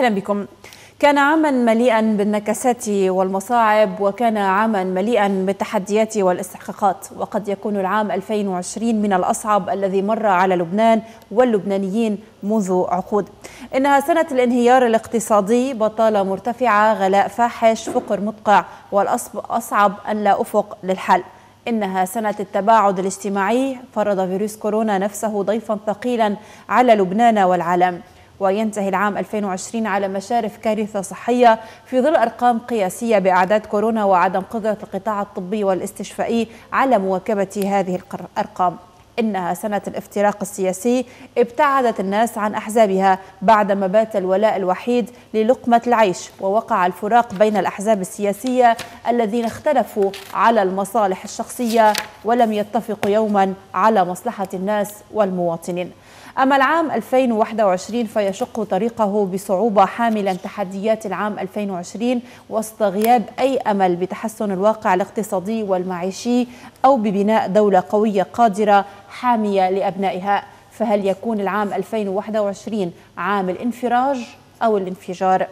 أهلا بكم كان عاما مليئا بالنكسات والمصاعب وكان عاما مليئا بالتحديات والاستحقاقات وقد يكون العام 2020 من الأصعب الذي مر على لبنان واللبنانيين منذ عقود إنها سنة الانهيار الاقتصادي بطالة مرتفعة غلاء فاحش فقر مدقع والأصعب أن لا أفق للحل إنها سنة التباعد الاجتماعي فرض فيروس كورونا نفسه ضيفا ثقيلا على لبنان والعالم وينتهي العام 2020 على مشارف كارثة صحية في ظل أرقام قياسية بأعداد كورونا وعدم قدرة القطاع الطبي والاستشفائي على مواكبة هذه الأرقام إنها سنة الافتراق السياسي ابتعدت الناس عن أحزابها بعدما بات الولاء الوحيد للقمة العيش ووقع الفراق بين الأحزاب السياسية الذين اختلفوا على المصالح الشخصية ولم يتفقوا يوما على مصلحة الناس والمواطنين أما العام 2021 فيشق طريقه بصعوبة حاملا تحديات العام 2020 وسط غياب أي أمل بتحسن الواقع الاقتصادي والمعيشي أو ببناء دولة قوية قادرة حامية لأبنائها فهل يكون العام 2021 عام الانفراج أو الانفجار؟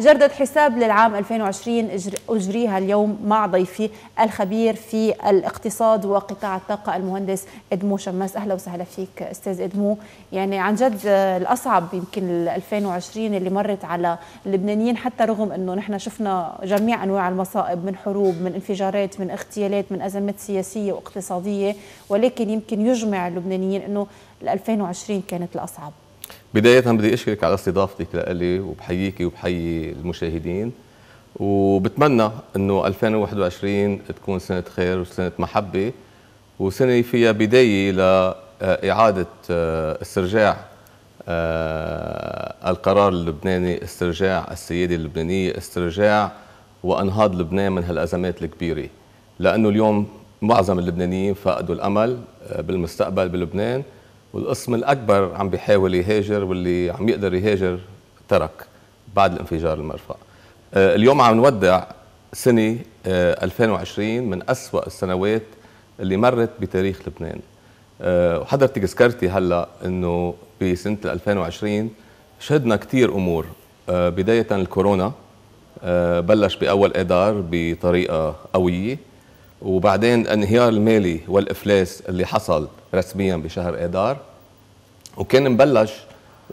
جردة حساب للعام 2020 أجريها اليوم مع ضيفي الخبير في الاقتصاد وقطاع الطاقة المهندس إدمو شماس أهلا وسهلا فيك أستاذ إدمو يعني عن جد الأصعب يمكن 2020 اللي مرت على اللبنانيين حتى رغم أنه نحن شفنا جميع أنواع المصائب من حروب من انفجارات من اغتيالات من أزمات سياسية واقتصادية ولكن يمكن يجمع اللبنانيين أنه 2020 كانت الأصعب بداية بدي أشكرك على استضافتك لإلي وبحييكي وبحيي المشاهدين وبتمنى أنه 2021 تكون سنة خير وسنة محبة وسنة فيها بداية لإعادة آه، استرجاع آه، القرار اللبناني استرجاع السيادة اللبنانية استرجاع وأنهاض لبنان من هالأزمات الكبيرة لأنه اليوم معظم اللبنانيين فقدوا الأمل آه، بالمستقبل بلبنان والقسم الأكبر عم بيحاول يهاجر واللي عم يقدر يهاجر ترك بعد الانفجار المرفأ آه، اليوم عم نودع سنة 2020 آه، من أسوأ السنوات اللي مرت بتاريخ لبنان آه، وحضرتك ذكرتي هلا انه بسنه 2020 شهدنا كثير امور بدايه الكورونا بلش باول اذار بطريقه قويه وبعدين الانهيار المالي والافلاس اللي حصل رسميا بشهر اذار وكان مبلش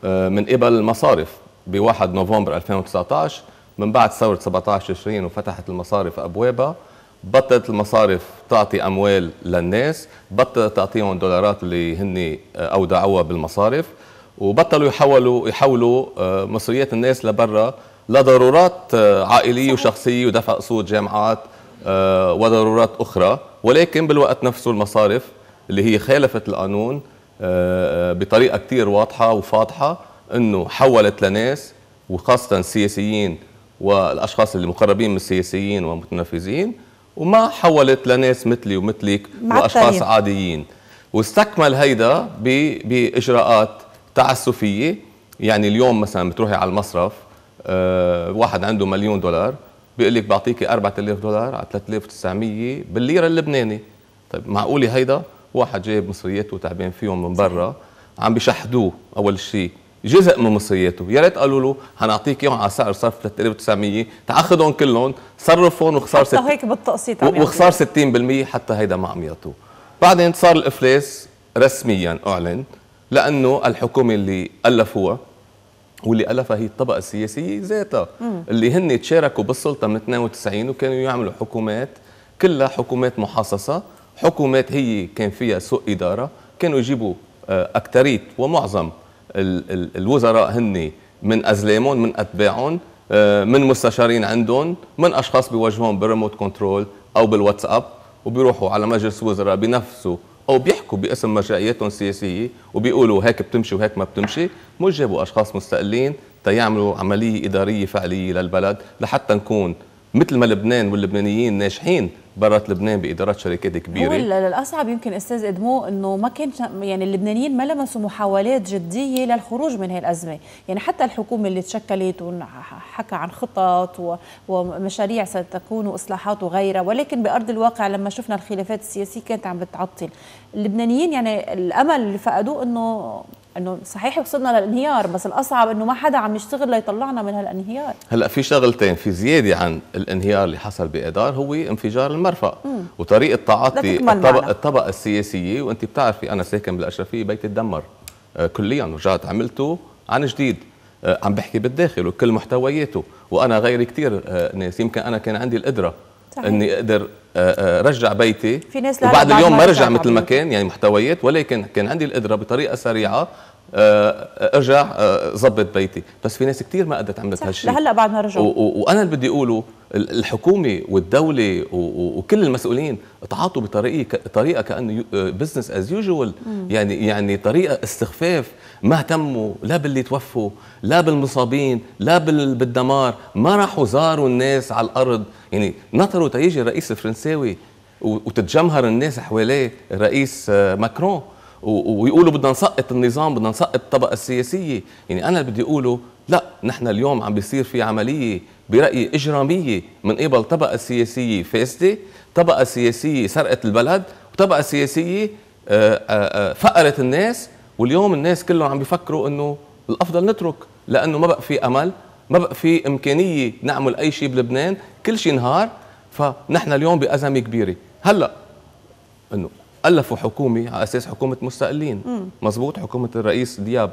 آه، من قبل المصارف ب 1 نوفمبر 2019 من بعد ثوره 17 تشرين وفتحت المصارف ابوابها بطلت المصارف تعطي اموال للناس بطلت تعطيهم دولارات اللي هن آه، اودعوها بالمصارف وبطلوا يحولوا يحولوا آه، مصريات الناس لبرا لضرورات عائليه وشخصيه ودفع قسوط جامعات آه، وضرورات أخرى ولكن بالوقت نفسه المصارف اللي هي خالفت القانون آه، آه، بطريقة كتير واضحة وفاضحة أنه حولت لناس وخاصة السياسيين والأشخاص اللي مقربين من السياسيين والمتنفذين وما حولت لناس مثلي ومثلك وأشخاص عاديين واستكمل هيدا بإجراءات تعسفية يعني اليوم مثلا بتروحي على المصرف واحد عنده مليون دولار بيقول لك بعطيك 4000 دولار على 3900 بالليره اللبناني طيب معقوله هيدا واحد جايب مصرياته وتعبان فيهم من برا عم بيشحدوه اول شيء جزء من مصرياته يا ريت قالوا له حنعطيك اياهم على سعر صرف 3900 تاخذهم كلهم صرفهم وخسار حتى هيك بالتقسيط وخسار 60% حتى هيدا ما عم يعطوه بعدين صار الافلاس رسميا اعلن لانه الحكومه اللي الفوها واللي ألفها هي الطبقة السياسية ذاتها اللي هن تشاركوا بالسلطة من 92 وكانوا يعملوا حكومات كلها حكومات محاصصة حكومات هي كان فيها سوء إدارة كانوا يجيبوا آه، أكترية ومعظم الوزراء هن من أزلامهم من أتباعهم آه، من مستشارين عندهم من أشخاص بيواجهون بالريموت كنترول أو بالواتساب وبيروحوا على مجلس وزراء بنفسه او بيحكوا باسم مرجعياتهم السياسيه وبيقولوا هيك بتمشي وهيك ما بتمشي مش جابوا اشخاص مستقلين تيعملوا عمليه اداريه فعليه للبلد لحتى نكون مثل ما لبنان واللبنانيين ناجحين برات لبنان بادارات شركات كبيره هو الاصعب يمكن استاذ ادمو انه ما كان يعني اللبنانيين ما لمسوا محاولات جديه للخروج من هي الازمه يعني حتى الحكومه اللي تشكلت وحكى عن خطط ومشاريع ستكون واصلاحات وغيرها ولكن بارض الواقع لما شفنا الخلافات السياسيه كانت عم بتعطل اللبنانيين يعني الامل اللي فقدوه انه انه صحيح وصلنا للانهيار بس الاصعب انه ما حدا عم يشتغل ليطلعنا من هالانهيار هلا في شغلتين في زياده عن الانهيار اللي حصل بادار هو انفجار المرفأ مم. وطريقه تعاطي الطبق الطبقه السياسيه وانت بتعرفي انا ساكن بالاشرفيه بيتي تدمر آه، كليا رجعت عملته عن جديد آه، عم بحكي بالداخل وكل محتوياته وانا غير كثير آه، ناس يمكن انا كان عندي القدره صحيح. اني اقدر آه، آه، رجع بيتي في ناس وبعد اليوم ما رجع مثل ما كان يعني محتويات ولكن كان عندي القدره بطريقه سريعه آه، ارجع آه، ظبط بيتي بس في ناس كثير ما قدرت عملت هالشيء لهلا بعد ما رجعوا وانا اللي بدي اقوله الحكومه والدوله وكل المسؤولين تعاطوا بطريقه طريقه كانه بزنس از يوجوال يعني يعني طريقه استخفاف ما اهتموا لا باللي توفوا لا بالمصابين لا بالدمار ما راحوا زاروا الناس على الارض يعني نطروا تيجي الرئيس الفرنساوي وتتجمهر الناس حواليه الرئيس آه، ماكرون ويقولوا بدنا نسقط النظام بدنا نسقط الطبقه السياسيه يعني انا بدي اقوله لا نحن اليوم عم بيصير في عمليه برايي اجراميه من قبل طبقه سياسيه فاسده طبقه سياسيه سرقت البلد وطبقه سياسيه آه، آه، آه، فقرت الناس واليوم الناس كلهم عم بيفكروا انه الافضل نترك لانه ما بقى في امل ما بقى في امكانيه نعمل اي شيء بلبنان كل شيء انهار فنحن اليوم بازمه كبيره هلا انه ألفوا حكومة على أساس حكومة مستقلين مزبوط حكومة الرئيس دياب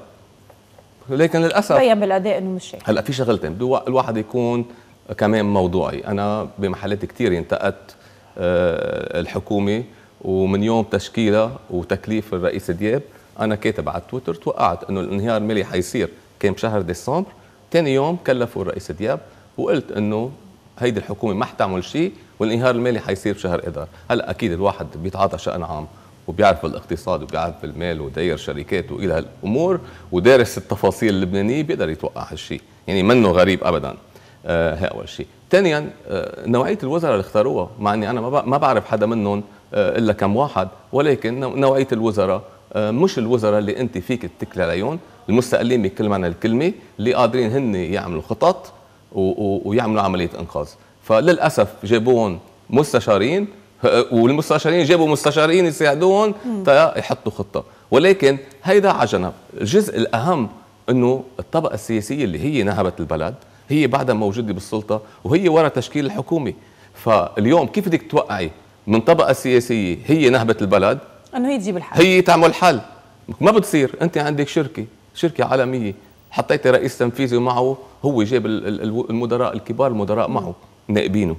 لكن للأسف بين طيب، بالأداء إنه مش هيك هلا في شغلتين بدو الواحد يكون كمان موضوعي أنا بمحلات كثير انتقدت آه، الحكومة ومن يوم تشكيلها وتكليف الرئيس دياب أنا كاتب على تويتر توقعت إنه الانهيار المالي حيصير كان بشهر ديسمبر ثاني يوم كلفوا الرئيس دياب وقلت إنه هيدي الحكومة ما حتعمل شيء والانهيار المالي حيصير بشهر اذار هلا اكيد الواحد بيتعاطى شان عام وبيعرف الاقتصاد وبيعرف المال ودير شركات والى هالامور ودارس التفاصيل اللبنانيه بيقدر يتوقع هالشيء يعني منه غريب ابدا آه، هي اول شيء ثانيا آه، نوعيه الوزراء اللي اختاروها مع اني انا ما بعرف حدا منهم آه، الا كم واحد ولكن نوعيه الوزراء مش الوزراء اللي انت فيك تتكلي عليهم المستقلين بكل معنى الكلمه اللي قادرين هن يعملوا خطط ويعملوا عمليه انقاذ فللاسف جابوهم مستشارين والمستشارين جابوا مستشارين يساعدوهم يحطوا خطه ولكن هيدا على جنب الجزء الاهم انه الطبقه السياسيه اللي هي نهبت البلد هي بعدها موجوده بالسلطه وهي وراء تشكيل الحكومه فاليوم كيف بدك توقعي من طبقه سياسيه هي نهبت البلد انه هي تجيب الحل هي تعمل حل ما بتصير انت عندك شركه شركه عالميه حطيتي رئيس تنفيذي معه هو جاب المدراء الكبار المدراء معه نائبينه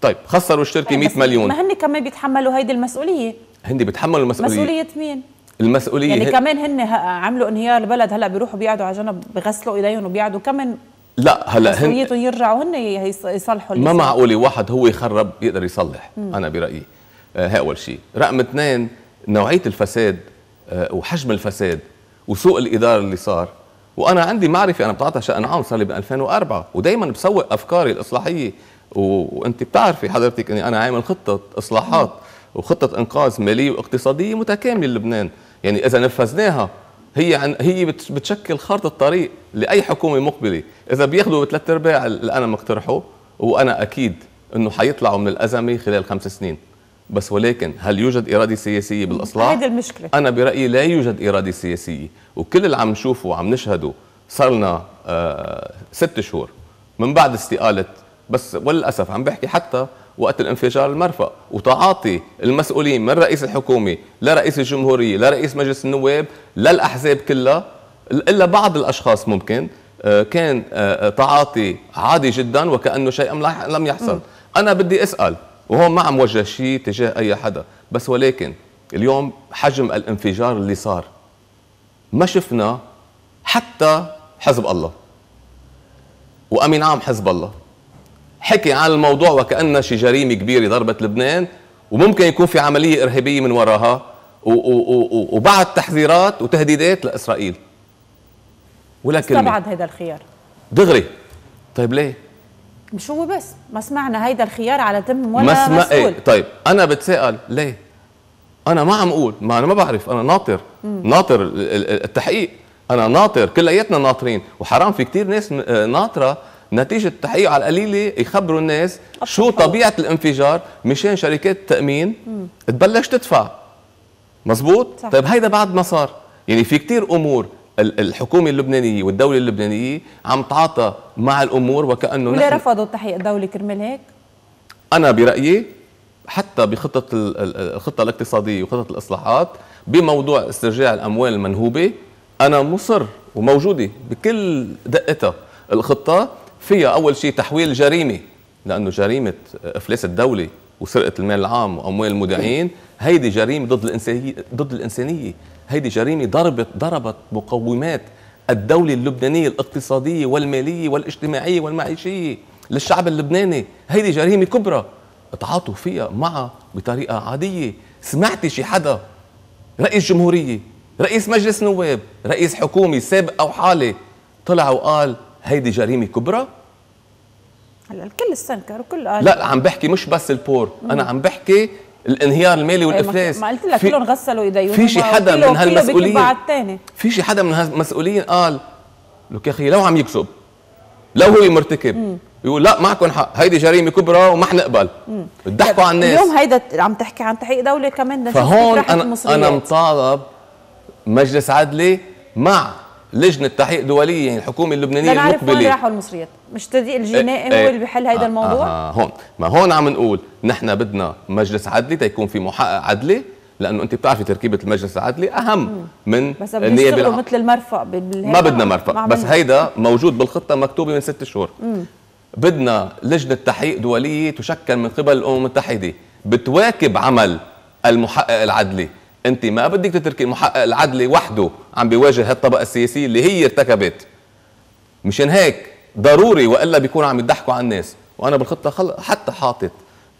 طيب خسروا الشركه 100 طيب، مليون ما هن كمان بيتحملوا هيدي المسؤوليه هن بيتحملوا المسؤوليه مسؤوليه مين المسؤوليه يعني هن... كمان هن عملوا انهيار البلد هلا بيروحوا بيقعدوا على جنب بغسلوا ايديهم وبيقعدوا كمان لا هلا هن مسؤوليتهم يرجعوا هن يصلحوا ما معقول واحد هو يخرب يقدر يصلح مم. انا برايي ها آه، اول شيء رقم اثنين نوعيه الفساد آه، وحجم الفساد وسوء الاداره اللي صار وانا عندي معرفه انا بتعاطى شان عام صار لي ب 2004 ودائما بسوق افكاري الاصلاحيه وانت بتعرفي حضرتك اني انا عامل خطه اصلاحات وخطه انقاذ ماليه واقتصاديه متكامله للبنان يعني اذا نفذناها هي عن هي بتشكل خارطه الطريق لاي حكومه مقبله اذا بياخذوا ثلاث ارباع اللي انا مقترحه وانا اكيد انه حيطلعوا من الازمه خلال خمس سنين بس ولكن هل يوجد اراده سياسيه بالاصلاح؟ هذه المشكله انا برايي لا يوجد اراده سياسيه وكل اللي عم نشوفه وعم نشهده صار لنا آه ست شهور من بعد استقاله بس وللاسف عم بحكي حتى وقت الانفجار المرفأ وتعاطي المسؤولين من رئيس الحكومه لرئيس الجمهوريه لرئيس مجلس النواب للاحزاب كلها الا بعض الاشخاص ممكن آه، كان آه، آه، تعاطي عادي جدا وكانه شيء لم يحصل انا بدي اسال وهون ما عم وجه شيء تجاه اي حدا بس ولكن اليوم حجم الانفجار اللي صار ما شفنا حتى حزب الله وامين عام حزب الله حكي عن الموضوع وكأنه شي جريمة كبيرة ضربت لبنان وممكن يكون في عملية إرهابية من وراها وبعد تحذيرات وتهديدات لإسرائيل ولا كلمة استبعد هذا الخيار دغري طيب ليه؟ مش هو بس ما سمعنا هيدا الخيار على تم ولا ما سمع مسؤول ايه طيب أنا بتسأل ليه؟ أنا ما عم أقول ما أنا ما بعرف أنا ناطر مم. ناطر التحقيق أنا ناطر كلياتنا ناطرين وحرام في كتير ناس آه، ناطرة نتيجه التحقيق على القليله يخبروا الناس شو طبيعه الانفجار مشان شركات التامين تبلش تدفع مزبوط صح. طيب هيدا بعد ما صار يعني في كتير امور الحكومه اللبنانيه والدوله اللبنانيه عم تعاطى مع الامور وكانه ليه رفضوا التحقيق الدولي كرمال هيك انا برايي حتى بخطه الخطه الاقتصاديه وخطه الاصلاحات بموضوع استرجاع الاموال المنهوبه انا مصر وموجوده بكل دقتها الخطه فيها أول شيء تحويل جريمة لأنه جريمة إفلاس الدولة وسرقة المال العام وأموال المدعين هيدي جريمة ضد الإنسانية ضد الإنسانية هيدي جريمة ضربت ضربت مقومات الدولة اللبنانية الاقتصادية والمالية والاجتماعية والمعيشية للشعب اللبناني هيدي جريمة كبرى تعاطوا فيها معها بطريقة عادية سمعتي شي حدا رئيس جمهورية رئيس مجلس نواب رئيس حكومي سابق أو حالي طلع وقال هيدي جريمه كبرى هلا الكل استنكر وكل قال لا عم بحكي مش بس البور انا عم بحكي الانهيار المالي إيه، والافلاس ما قلت لك كلهم غسلوا ايديهم في شي حدا من هالمسؤولين في شي حدا من هالمسؤولين قال لك يا اخي لو عم يكذب لو هو مرتكب يقول لا معكم حق هيدي جريمه كبرى وما حنقبل بتضحكوا طيب، على الناس اليوم هيدا عم تحكي عن تحقيق دوله كمان فهون انا انا مطالب مجلس عدلي مع لجنه تحقيق دوليه يعني الحكومه اللبنانيه المقبله وين راحوا المصريات مش التدقيق الجنائي إيه، إيه. هو اللي بيحل هذا آه، الموضوع آه آه هون ما هون عم نقول نحن بدنا مجلس عدلي تيكون في محقق عدلي لانه انت بتعرفي تركيبه المجلس العدلي اهم من بس النيابه العامه مثل المرفق ما بدنا مرفق بس هيدا موجود بالخطه مكتوبه من ست شهور بدنا لجنه تحقيق دوليه تشكل من قبل الامم المتحده بتواكب عمل المحقق العدلي انت ما بدك تتركي المحقق العدلي وحده عم بيواجه هالطبقه السياسيه اللي هي ارتكبت مشان هيك ضروري والا بيكونوا عم يضحكوا على الناس وانا بالخطه خل... حتى حاطط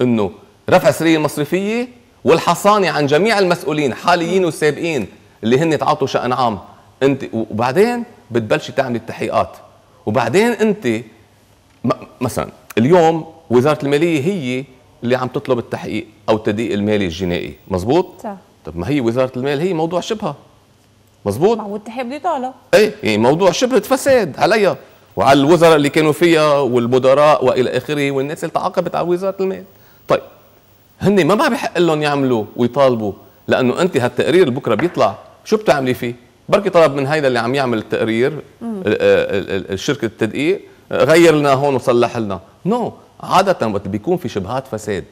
انه رفع السريه المصرفيه والحصانه عن جميع المسؤولين حاليين والسابقين اللي هن تعاطوا شان عام انت وبعدين بتبلشي تعملي التحقيقات وبعدين انت م... مثلا اليوم وزاره الماليه هي اللي عم تطلب التحقيق او التدقيق المالي الجنائي مزبوط صح. طب ما هي وزاره المال هي موضوع شبهه مظبوط والتحيه بضاله ايه يعني موضوع شبهه فساد عليا وعلى الوزراء اللي كانوا فيها والمدراء والى اخره والناس اللي تعاقبت على وزاره المال طيب هن ما بحق لهم يعملوا ويطالبوا لانه انت هالتقرير بكره بيطلع شو بتعملي فيه بركي طلب من هيدا اللي عم يعمل التقرير شركه التدقيق غير لنا هون وصلح لنا نو no. عاده وقت بيكون في شبهات فساد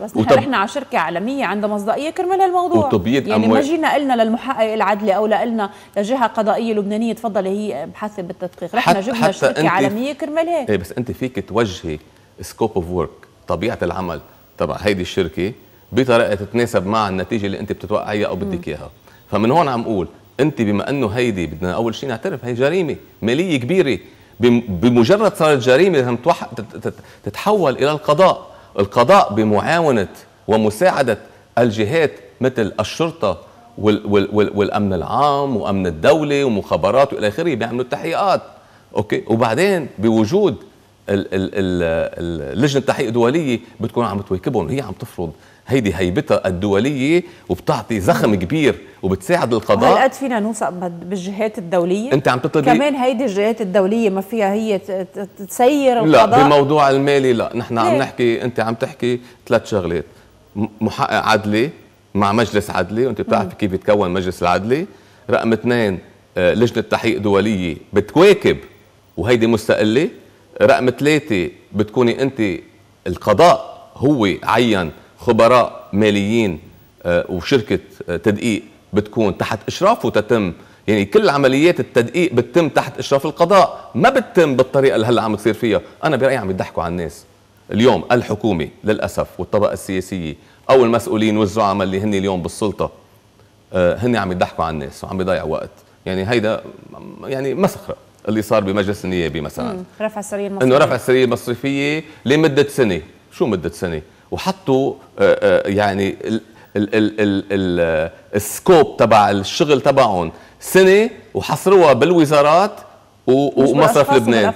بس نحن رحنا على شركه عالميه عندها مصداقيه كرمال هالموضوع وطبية يعني أموال. ما جينا قلنا للمحقق العدلي او لقلنا لجهه قضائيه لبنانيه تفضلي هي بحثة بالتدقيق رحنا حت جبنا حتى شركه عالميه كرمال هيك ايه بس انت فيك توجهي سكوب اوف ورك طبيعه العمل تبع هيدي الشركه بطريقه تتناسب مع النتيجه اللي انت بتتوقعيها او بدك اياها فمن هون عم اقول انت بما انه هيدي بدنا اول شيء نعترف هي جريمه ماليه كبيره بمجرد صارت جريمه لازم تتحول الى القضاء القضاء بمعاونة ومساعدة الجهات مثل الشرطة وال وال وال والأمن العام وأمن الدولة ومخابرات وإلى آخره بيعملوا التحقيقات أوكي وبعدين بوجود اللجنة التحقيق الدولية بتكون عم تواكبهم هي عم تفرض هيدي هيبتها الدوليه وبتعطي زخم كبير وبتساعد القضاء هل قد فينا نوثق بالجهات الدوليه انت عم تطلبي كمان هيدي الجهات الدوليه ما فيها هي تسير القضاء لا بموضوع المالي لا نحن عم نحكي انت عم تحكي ثلاث شغلات محقق عدلي مع مجلس عدلي وانت بتعرفي كيف بيتكون مجلس العدلي رقم اثنين آه، لجنه تحقيق دوليه بتواكب وهيدي مستقله رقم ثلاثه بتكوني انت القضاء هو عين خبراء ماليين آه، وشركه آه، تدقيق بتكون تحت اشرافه تتم يعني كل عمليات التدقيق بتتم تحت اشراف القضاء ما بتتم بالطريقه اللي هلا عم تصير فيها انا برايي عم يضحكوا على الناس اليوم الحكومه للاسف والطبقه السياسيه او المسؤولين والزعماء اللي هن اليوم بالسلطه آه، هن عم يضحكوا على الناس وعم يضيعوا وقت يعني هيدا يعني مسخره اللي صار بمجلس النيابي مثلا رفع السريه المصرفيه انه رفع السريه المصرفيه لمده سنه شو مده سنه وحطوا آه، آه، يعني آه، السكوب تبع الشغل تبعهم سنه وحصروها بالوزارات ومصرف لبنان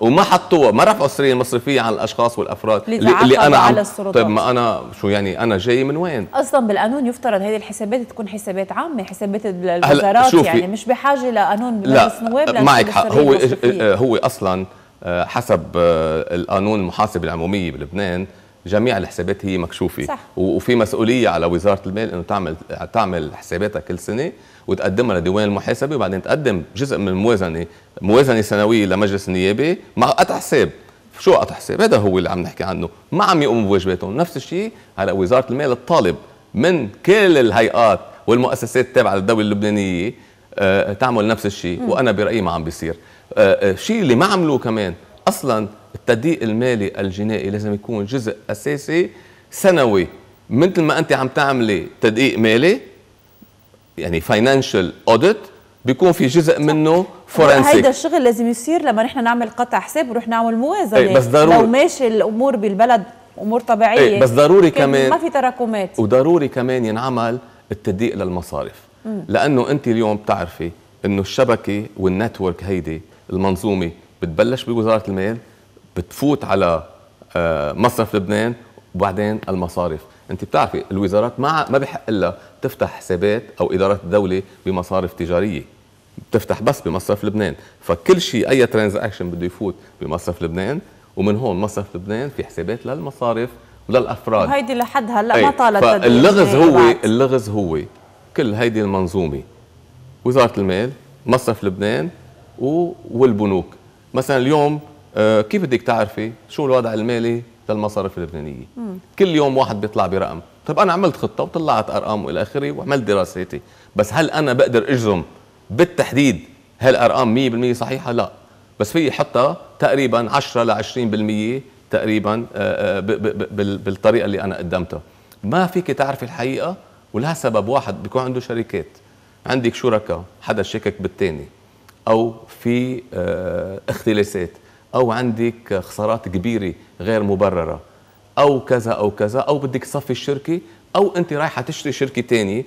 وما حطوها ما رفعوا السريه المصرفيه عن الاشخاص والافراد اللي, انا عم طيب ما انا شو يعني انا جاي من وين اصلا بالقانون يفترض هذه الحسابات تكون حسابات عامه حسابات الوزارات يعني مش بحاجه لقانون لا النواب معك حق هو المصرفية. هو اصلا حسب القانون المحاسبه العموميه بلبنان جميع الحسابات هي مكشوفه صح. وفي مسؤوليه على وزاره المال انه تعمل تعمل حساباتها كل سنه وتقدمها لديوان المحاسبه وبعدين تقدم جزء من الموازنه موازنه سنويه لمجلس النيابه مع قطع حساب شو قطع حساب هذا هو اللي عم نحكي عنه ما عم يقوموا بواجباتهم نفس الشيء هلا وزاره المال الطالب من كل الهيئات والمؤسسات التابعه للدوله اللبنانيه آه، تعمل نفس الشيء وانا برايي ما عم بيصير الشيء آه، آه، اللي ما عملوه كمان اصلا التدقيق المالي الجنائي لازم يكون جزء اساسي سنوي مثل ما انت عم تعملي تدقيق مالي يعني فاينانشال اوديت بيكون في جزء منه فورنسيك هيدا الشغل لازم يصير لما نحن نعمل قطع حساب ونروح نعمل موازنه إيه، بس ضروري لو ماشي الامور بالبلد امور طبيعيه ايه بس ضروري كمان ما في تراكمات وضروري كمان ينعمل التدقيق للمصارف لانه انت اليوم بتعرفي انه الشبكه والنتورك هيدي المنظومه بتبلش بوزاره المال بتفوت على آه، مصرف لبنان وبعدين المصارف انت بتعرفي الوزارات ما ما بحق لها تفتح حسابات او ادارات الدوله بمصارف تجاريه بتفتح بس بمصرف لبنان فكل شيء اي ترانزاكشن بده يفوت بمصرف لبنان ومن هون مصرف لبنان في حسابات للمصارف وللافراد وهيدي لحد هلا ما طالت اللغز هو بعد. اللغز هو كل هيدي المنظومه وزاره المال مصرف لبنان والبنوك مثلا اليوم آه كيف بدك تعرفي شو الوضع المالي للمصارف اللبنانيه مم. كل يوم واحد بيطلع برقم طيب انا عملت خطه وطلعت ارقام والى اخره وعملت دراساتي بس هل انا بقدر اجزم بالتحديد هالارقام 100% صحيحه لا بس في حطها تقريبا 10 ل 20% تقريبا آه، آه، بالطريقه اللي انا قدمتها ما فيك تعرفي الحقيقه ولها سبب واحد بيكون عنده شركات عندك شركاء حدا شكك بالثاني او في آه، اختلاسات او عندك خسارات كبيره غير مبرره او كذا او كذا او بدك تصفي الشركه او انت رايحه تشتري شركه ثانيه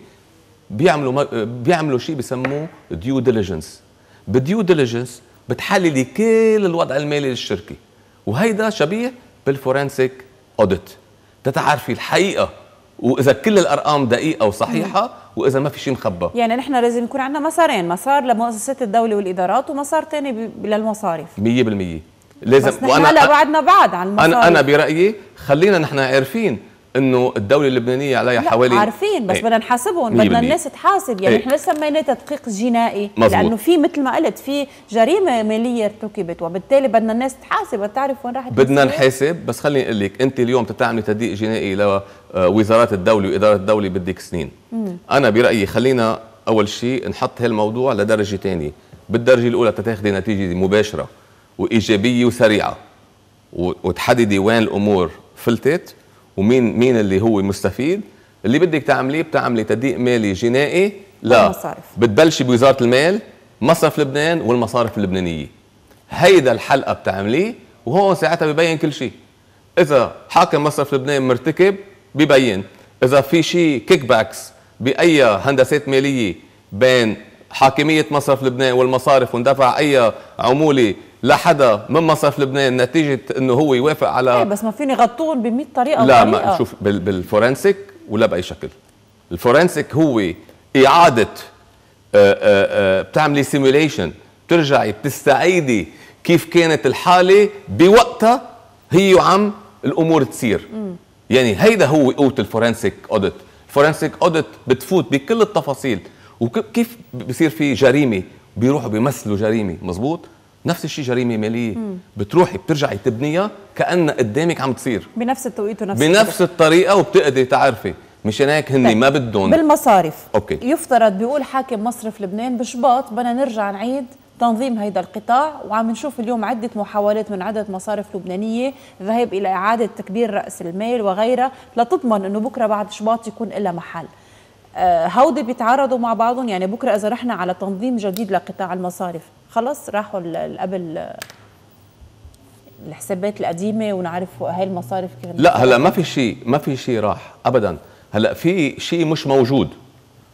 بيعملوا بيعملوا شيء بسموه ديو ديليجنس بديو ديليجنس بتحللي كل الوضع المالي للشركه وهيدا شبيه بالفورنسيك اوديت تتعرفي الحقيقه واذا كل الارقام دقيقه وصحيحه واذا ما في شيء مخبى يعني نحن لازم يكون عندنا مسارين مسار لمؤسسات الدوله والادارات ومسار ثاني للمصارف 100% لازم بس نحن وانا هلا بعدنا بعد عن المصارف انا انا برايي خلينا نحن عارفين انه الدوله اللبنانيه عليها حوالي عارفين بس إيه، بدنا نحاسبهم بدنا الناس تحاسب يعني إيه. احنا ايه سميناه تدقيق جنائي مزبوط. لانه في مثل ما قلت في جريمه ماليه ارتكبت وبالتالي بدنا الناس تحاسب وتعرف وين راح بدنا نحاسب بس خليني اقول لك انت اليوم تعملي تدقيق جنائي لوزارات آه، الدوله واداره الدوله بدك سنين مم. انا برايي خلينا اول شيء نحط هالموضوع لدرجه ثانيه بالدرجه الاولى تتاخذي نتيجه مباشره وايجابيه وسريعه وتحددي وين الامور فلتت ومين مين اللي هو مستفيد اللي بدك تعمليه بتعملي تدقيق مالي جنائي لا المصارف. بتبلشي بوزاره المال مصرف لبنان والمصارف اللبنانيه هيدا الحلقه بتعمليه وهون ساعتها ببين كل شيء اذا حاكم مصرف لبنان مرتكب ببين اذا في شيء كيك باكس باي هندسات ماليه بين حاكميه مصرف لبنان والمصارف واندفع اي عموله لحدا من مصرف لبنان نتيجه انه هو يوافق على ايه بس ما فيني غطون ب 100 طريقه لا ما شوف بالفورنسيك ولا باي شكل الفورنسيك هو اعاده آه، آه، آه، بتعملي سيموليشن بترجعي بتستعيدي كيف كانت الحاله بوقتها هي وعم الامور تصير يعني هيدا هو قوه الفورنسيك اوديت الفورنسيك اوديت بتفوت بكل التفاصيل وكيف بصير في جريمه بيروحوا بيمثلوا جريمه مزبوط نفس الشيء جريمه ماليه مم. بتروحي بترجعي تبنيها كانها قدامك عم تصير بنفس التوقيت ونفس بنفس الطريقه وبتقدري تعرفي مشان هيك هن طيب، ما بدهم بالمصارف اوكي يفترض بيقول حاكم مصرف لبنان بشباط بدنا نرجع نعيد تنظيم هيدا القطاع وعم نشوف اليوم عدة محاولات من عدة مصارف لبنانية ذهاب إلى إعادة تكبير رأس المال وغيرها لتضمن أنه بكرة بعد شباط يكون لها محل آه، هودي بيتعارضوا مع بعضهم يعني بكرة إذا رحنا على تنظيم جديد لقطاع المصارف خلاص راحوا قبل الحسابات القديمه ونعرف هاي المصارف كيف لا هلا ما في شيء ما في شيء راح ابدا هلا في شيء مش موجود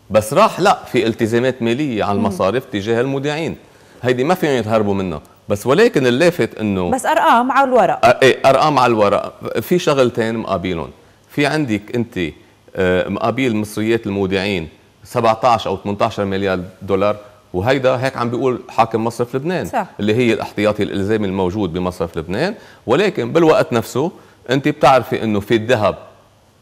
بس راح لا في التزامات ماليه على المصارف مم. تجاه المودعين هيدي ما فيهم يتهربوا منها بس ولكن اللافت انه بس ارقام على الورق آه، ايه ارقام على الورق في شغلتين مقابلهم في عندك انت آه، مقابل مصريات المودعين 17 او 18 مليار دولار وهيدا هيك عم بيقول حاكم مصرف لبنان صح. اللي هي الاحتياطي الالزامي الموجود بمصرف لبنان ولكن بالوقت نفسه انت بتعرفي انه في الذهب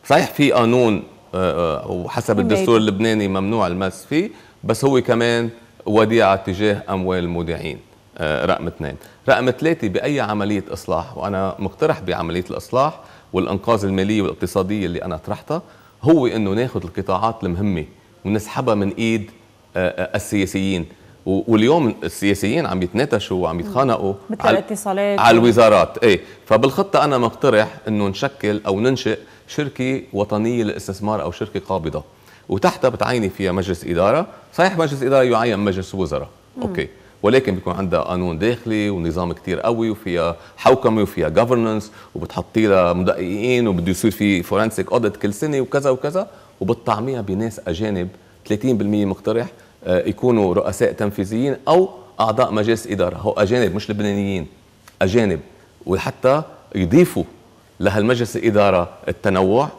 صحيح في قانون آه، آه، وحسب الدستور اللبناني ممنوع المس فيه بس هو كمان وديعه تجاه اموال المودعين آه، رقم اثنين رقم ثلاثة بأي عملية إصلاح وأنا مقترح بعملية الإصلاح والإنقاذ المالية والاقتصادية اللي أنا طرحتها هو أنه ناخذ القطاعات المهمة ونسحبها من إيد آه، آه، السياسيين واليوم السياسيين عم يتناتشوا وعم يتخانقوا على الاتصالات على الوزارات ايه فبالخطه انا مقترح انه نشكل او ننشئ شركه وطنيه للاستثمار او شركه قابضه وتحتها بتعيني فيها مجلس اداره صحيح مجلس اداره يعين مجلس وزراء اوكي ولكن بيكون عندها قانون داخلي ونظام كتير قوي وفيها حوكمه وفيها جفرننس وبتحطي لها مدققين وبده يصير في فورنسيك اوديت كل سنه وكذا وكذا وبتطعميها بناس اجانب 30% مقترح آه، يكونوا رؤساء تنفيذيين او اعضاء مجلس اداره هو اجانب مش لبنانيين اجانب وحتى يضيفوا لهالمجلس الاداره التنوع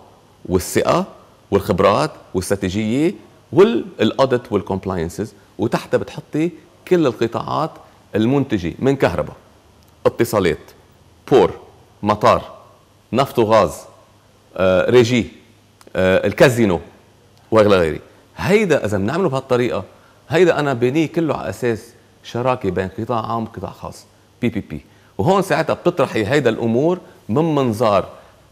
والثقه والخبرات والاستراتيجيه والاوديت والكومبلاينسز وتحتها بتحطي كل القطاعات المنتجه من كهرباء اتصالات بور مطار نفط وغاز آه، ريجي آه، الكازينو وغيره هيدا اذا بنعمله بهالطريقه هيدا انا بنيه كله على اساس شراكه بين قطاع عام وقطاع خاص بي بي بي وهون ساعتها بتطرحي هيدا الامور من منظار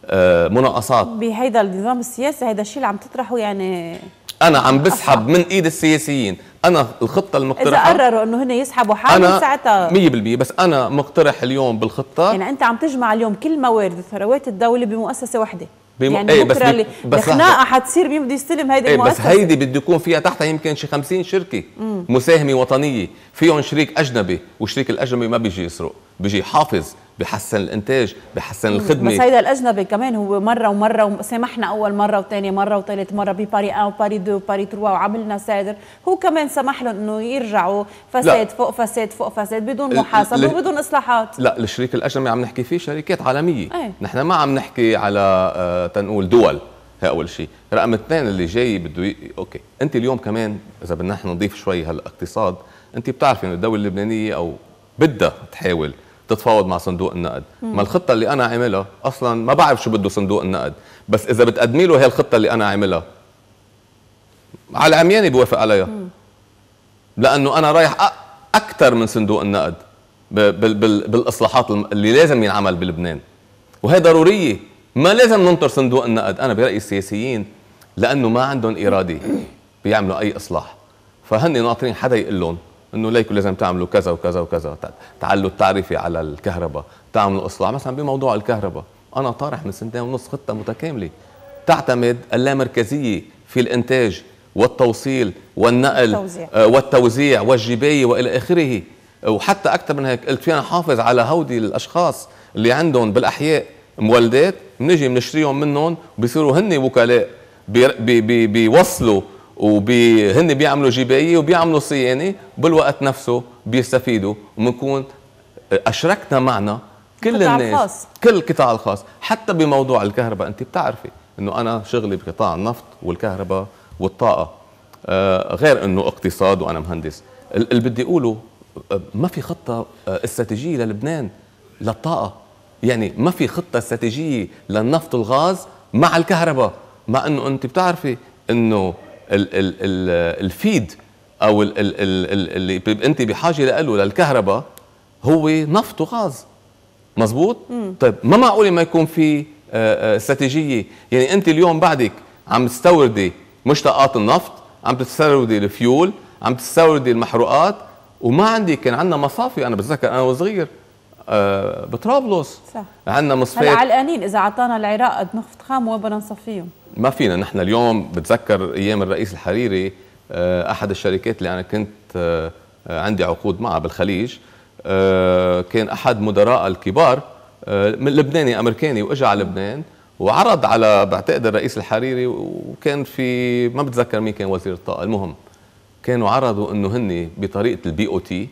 آه، مناقصات بهيدا النظام السياسي هيدا الشيء اللي عم تطرحه يعني انا عم بسحب أصحب. من ايد السياسيين انا الخطه المقترحه اذا قرروا انه هن يسحبوا حالهم ساعتها 100% بس انا مقترح اليوم بالخطه يعني انت عم تجمع اليوم كل موارد وثروات الدوله بمؤسسه واحده بم... يعني ايه بس اللي بس خناقه حتصير مين بده يستلم هيدي ايه المؤسسه بس هيدي بده يكون فيها تحتها يمكن شي 50 شركه مساهمه وطنيه فيهم شريك اجنبي والشريك الاجنبي ما بيجي يسرق بيجي حافظ بحسن الانتاج بحسن الخدمه بس هيدا الاجنبي كمان هو مره ومره وسامحنا اول مره وثاني مره وثالث مره بباري 1 وباري 2 وباري 3 وعملنا سادر هو كمان سمح لهم انه يرجعوا فساد لا. فوق فساد فوق فساد بدون محاسبه ال... وبدون اصلاحات لا الشريك الاجنبي عم نحكي فيه شركات عالميه ايه؟ نحن ما عم نحكي على آه، تنقول دول هي اول شيء رقم اثنين اللي جاي بده ي... اوكي انت اليوم كمان اذا بدنا نحن نضيف شوي هالاقتصاد انت بتعرفي انه الدوله اللبنانيه او بدها تحاول تتفاوض مع صندوق النقد ما الخطه اللي انا عاملها اصلا ما بعرف شو بده صندوق النقد بس اذا بتقدمي له هي الخطه اللي انا عاملها على عمياني بوافق عليها مم. لانه انا رايح اكثر من صندوق النقد بالاصلاحات اللي لازم ينعمل بلبنان وهي ضروريه ما لازم ننطر صندوق النقد انا برايي السياسيين لانه ما عندهم اراده بيعملوا اي اصلاح فهن ناطرين حدا يقول لهم انه ليكوا لازم تعملوا كذا وكذا وكذا تعلوا التعرفه على الكهرباء تعملوا اصلاح مثلا بموضوع الكهرباء انا طارح من سنتين ونص خطه متكامله تعتمد اللامركزيه في الانتاج والتوصيل والنقل والتوزيع, آه والتوزيع والجبايه والى اخره وحتى اكثر من هيك قلت فينا حافظ على هودي الاشخاص اللي عندهم بالاحياء مولدات بنجي بنشتريهم منهم بصيروا هن وكلاء بيوصلوا وهن بيعملوا جبايه وبيعملوا صيانه بالوقت نفسه بيستفيدوا وبنكون اشركنا معنا كل الناس الخاص. كل القطاع الخاص حتى بموضوع الكهرباء انت بتعرفي انه انا شغلي بقطاع النفط والكهرباء والطاقه آه غير انه اقتصاد وانا مهندس اللي بدي اقوله آه، ما في خطه آه، استراتيجيه للبنان للطاقه يعني ما في خطه استراتيجيه للنفط والغاز مع الكهرباء مع انه انت بتعرفي انه ال ال ال الفيد او ال ال ال اللي انت بحاجه له للكهرباء هو نفط وغاز مزبوط مم. طيب ما معقول ما يكون في آه، آه، استراتيجيه يعني انت اليوم بعدك عم تستوردي مشتقات النفط عم تستوردي الفيول عم تستوردي المحروقات وما عندي كان عندنا مصافي انا بتذكر انا وصغير آه، بطرابلس صح عندنا مصفات هلا علقانين اذا اعطانا العراق نفط خام وين بدنا نصفيهم ما فينا نحن اليوم بتذكر ايام الرئيس الحريري آه، احد الشركات اللي انا كنت آه، عندي عقود معها بالخليج آه، كان احد مدراء الكبار من لبناني امريكاني واجى على لبنان وعرض على بعتقد الرئيس الحريري وكان في ما بتذكر مين كان وزير الطاقه المهم كانوا عرضوا انه هن بطريقه البي او تي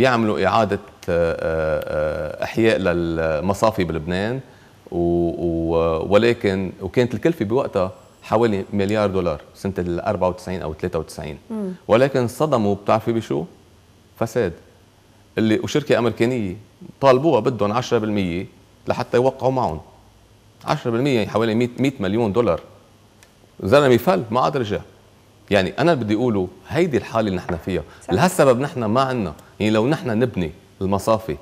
يعملوا اعاده احياء للمصافي بلبنان و و ولكن وكانت الكلفه بوقتها حوالي مليار دولار سنه ال 94 او 93 مم. ولكن صدموا بتعرفي بشو؟ فساد اللي وشركه امريكانيه طالبوها بدهم 10% لحتى يوقعوا معهم 10% يعني حوالي 100 100 مليون دولار زلمه فل ما عاد رجع يعني انا بدي اقوله هيدي الحاله اللي نحن فيها لهالسبب نحن ما عندنا يعني لو نحن نبني المصافي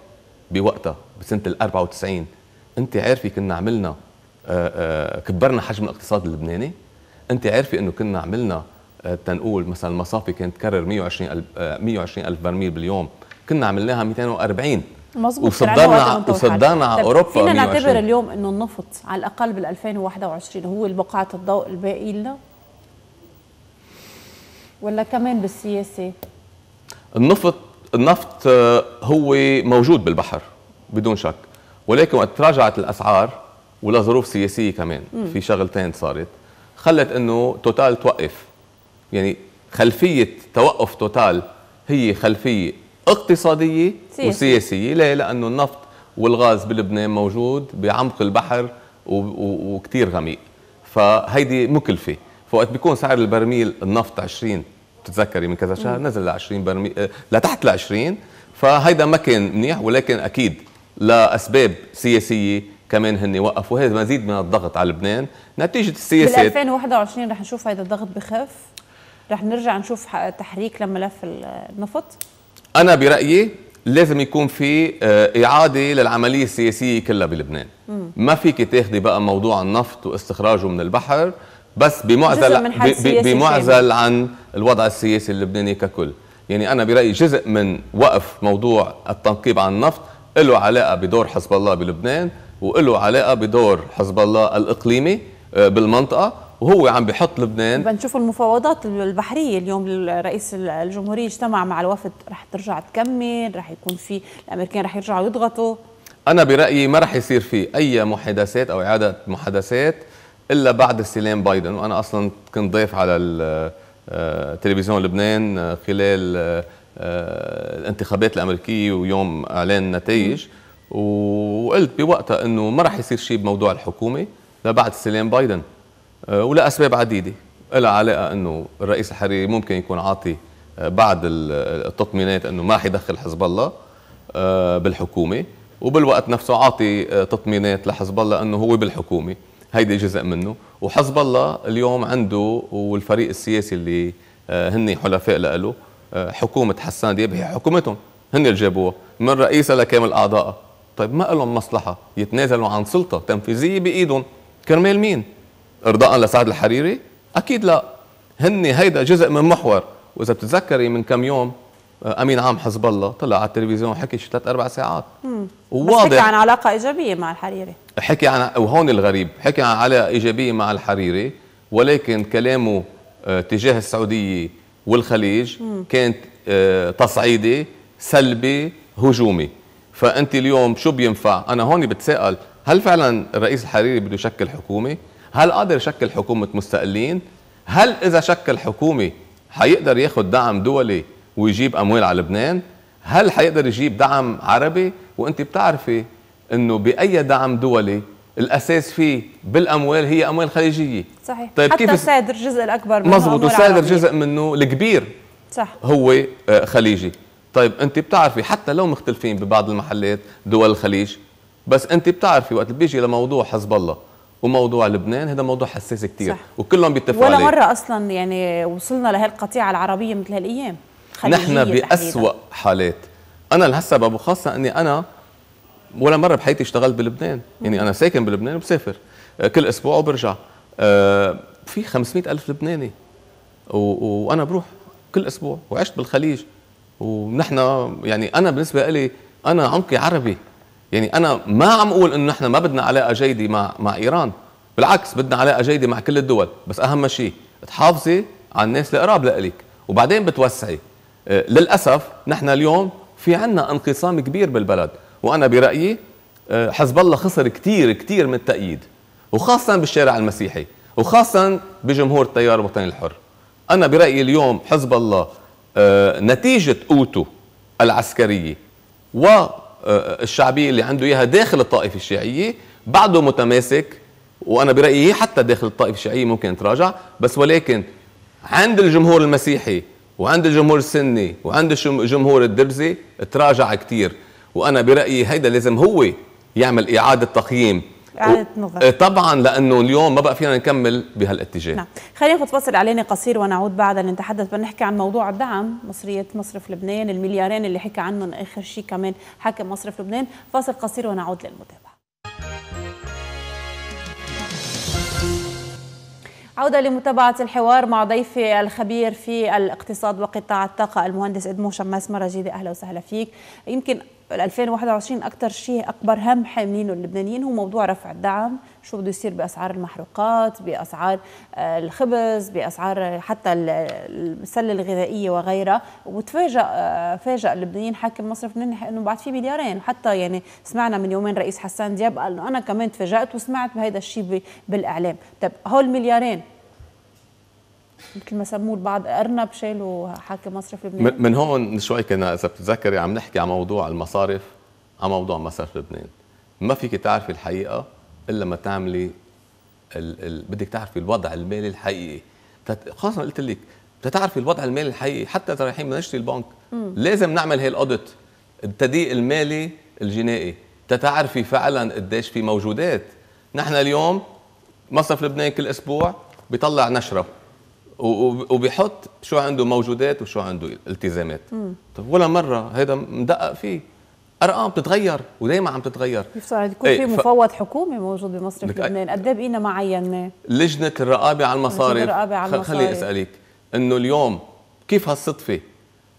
بوقتها بسنه ال 94 انت عارفه كنا عملنا آه، آه، كبرنا حجم الاقتصاد اللبناني انت عارفه انه كنا عملنا آه، تنقول مثلا المصافي كانت تكرر 120 ألف 120 الف برميل باليوم كنا عملناها 240 مظبوط وصدرنا وصدرنا على اوروبا فينا نعتبر اليوم انه النفط على الاقل بال 2021 هو البقعة الضوء الباقي لنا ولا كمان بالسياسه النفط النفط هو موجود بالبحر بدون شك ولكن وقت تراجعت الاسعار ولظروف سياسيه كمان مم. في شغلتين صارت خلت انه توتال توقف يعني خلفيه توقف توتال هي خلفيه اقتصاديه سياسي. وسياسيه ليه لانه النفط والغاز بلبنان موجود بعمق البحر وكثير غميق فهيدي مكلفه فوقت بيكون سعر البرميل النفط 20 بتتذكري من كذا شهر نزل ل 20 برميل آه، لتحت ل 20 فهيدا ما كان منيح ولكن اكيد لاسباب سياسيه كمان هن وقفوا هذا مزيد من الضغط على لبنان نتيجه السياسات بال 2021 رح نشوف هذا الضغط بخف رح نرجع نشوف تحريك لملف النفط انا برايي لازم يكون في آه، اعاده للعمليه السياسيه كلها بلبنان ما فيك تاخذي بقى موضوع النفط واستخراجه من البحر بس بمعزل بمعزل عن الوضع السياسي اللبناني ككل يعني انا برايي جزء من وقف موضوع التنقيب عن النفط له علاقه بدور حزب الله بلبنان وله علاقه بدور حزب الله الاقليمي آه، بالمنطقه وهو عم بحط لبنان بنشوف المفاوضات البحريه اليوم الرئيس الجمهوريه اجتمع مع الوفد رح ترجع تكمل رح يكون في الامريكان رح يرجعوا يضغطوا انا برايي ما رح يصير في اي محادثات او اعاده محادثات الا بعد استلام بايدن وانا اصلا كنت ضيف على آه، تلفزيون لبنان آه، خلال آه، الانتخابات الامريكيه ويوم اعلان النتائج وقلت بوقتها انه ما راح يصير شيء بموضوع الحكومه لبعد استلام بايدن آه، ولاسباب عديده لها علاقه انه الرئيس الحريري ممكن يكون عاطي آه، بعض التطمينات انه ما حيدخل حزب الله بالحكومه وبالوقت نفسه عاطي تطمينات لحزب الله انه هو بالحكومه هيدي جزء منه وحزب الله اليوم عنده والفريق السياسي اللي هن حلفاء له آه، حكومه حسان دياب هي حكومتهم هن اللي جابوها من رئيسها لكامل اعضائها طيب ما لهم مصلحه يتنازلوا عن سلطه تنفيذيه بايدهم كرمال مين ارضاء لسعد الحريري اكيد لا هن هيدا جزء من محور واذا بتتذكري من كم يوم آه، امين عام حزب الله طلع على التلفزيون حكي شي ثلاث اربع ساعات وواضح حكي عن علاقه ايجابيه مع الحريري حكي عن وهون الغريب حكي عن علاقه ايجابيه مع الحريري ولكن كلامه آه، تجاه السعوديه والخليج مم. كانت آه، تصعيدي سلبي هجومي فانت اليوم شو بينفع انا هون بتساءل هل فعلا الرئيس الحريري بده يشكل حكومه هل قادر يشكل حكومه مستقلين هل اذا شكل حكومه حيقدر ياخذ دعم دولي ويجيب اموال على لبنان هل حيقدر يجيب دعم عربي وانت بتعرفي انه باي دعم دولي الاساس فيه بالاموال هي اموال خليجيه صحيح طيب حتى كيف صادر الجزء الاكبر منه مضبوط وصادر جزء منه الكبير صح هو آه، خليجي طيب انت بتعرفي حتى لو مختلفين ببعض المحلات دول الخليج بس انت بتعرفي وقت بيجي لموضوع حزب الله وموضوع لبنان هذا موضوع حساس كثير وكلهم بيتفقوا عليه ولا علي. مره اصلا يعني وصلنا لهالقطيعه العربيه مثل هالايام نحن باسوا حالات انا لهسه بابو خاصه اني انا ولا مره بحياتي اشتغلت بلبنان يعني انا ساكن بلبنان وبسافر آه، كل اسبوع وبرجع آه، في 500 الف لبناني وانا بروح كل اسبوع وعشت بالخليج ونحن يعني انا بالنسبه لي انا عمقي عربي يعني انا ما عم اقول انه نحن ما بدنا علاقه جيده مع مع ايران بالعكس بدنا علاقه جيده مع كل الدول بس اهم شيء تحافظي على الناس القراب لك وبعدين بتوسعي آه، للاسف نحن اليوم في عنا انقسام كبير بالبلد وانا برايي آه، حزب الله خسر كثير كثير من التأييد وخاصة بالشارع المسيحي وخاصة بجمهور التيار الوطني الحر أنا برأيي اليوم حزب الله آه، نتيجة قوته العسكرية والشعبية آه، اللي عنده إياها داخل الطائفة الشيعية بعده متماسك وأنا برأيي حتى داخل الطائفة الشيعية ممكن يتراجع بس ولكن عند الجمهور المسيحي وعند الجمهور السني وعند الجمهور الدرزي تراجع كثير وانا برايي هيدا لازم هو يعمل اعاده تقييم اعاده نظر إيه، طبعا لانه اليوم ما بقى فينا نكمل بهالاتجاه نعم خلينا ناخذ فاصل اعلاني قصير ونعود بعد نتحدث بنحكي عن موضوع الدعم مصريه مصرف لبنان المليارين اللي حكى عنهم اخر شيء كمان حاكم مصرف لبنان فاصل قصير ونعود للمتابعه عودة لمتابعة الحوار مع ضيفي الخبير في الاقتصاد وقطاع الطاقة المهندس إدمو شماس مراجيدي أهلا وسهلا فيك يمكن 2021 أكثر شيء أكبر هم حاملينه اللبنانيين هو موضوع رفع الدعم شو بده يصير باسعار المحروقات باسعار آه، الخبز باسعار آه، حتى السله الغذائيه وغيرها وتفاجأ آه، فاجأ اللبنانيين حاكم مصرف منيح انه بعد في مليارين وحتى يعني سمعنا من يومين رئيس حسان دياب قال انه انا كمان تفاجأت وسمعت بهذا الشيء بالاعلام طب هول مليارين مثل ما سموه البعض ارنب شالوا حاكم مصرف لبنان من هون شوي كنا اذا بتتذكري عم نحكي عن موضوع المصارف عن موضوع مصرف لبنان ما فيك تعرفي الحقيقه الا ما تعملي ال... ال... بدك تعرفي الوضع المالي الحقيقي خاصه قلت لك بتعرفي الوضع المالي الحقيقي حتى رايحين بدنا نشتري البنك مم. لازم نعمل هي الاوديت التدقيق المالي الجنائي تتعرفي فعلا قديش في موجودات نحن اليوم مصرف لبنان كل اسبوع بيطلع نشره وبيحط شو عنده موجودات وشو عنده التزامات مم. طب ولا مره هذا مدقق فيه ارقام بتتغير ودايما عم تتغير يفترض يكون إيه، في مفوض حكومي موجود بمصرف لبنان قد ايه بقينا معيناه لجنه الرقابه على المصارف لجنة الرقابة على المصارف خليني اسالك انه اليوم كيف هالصدفه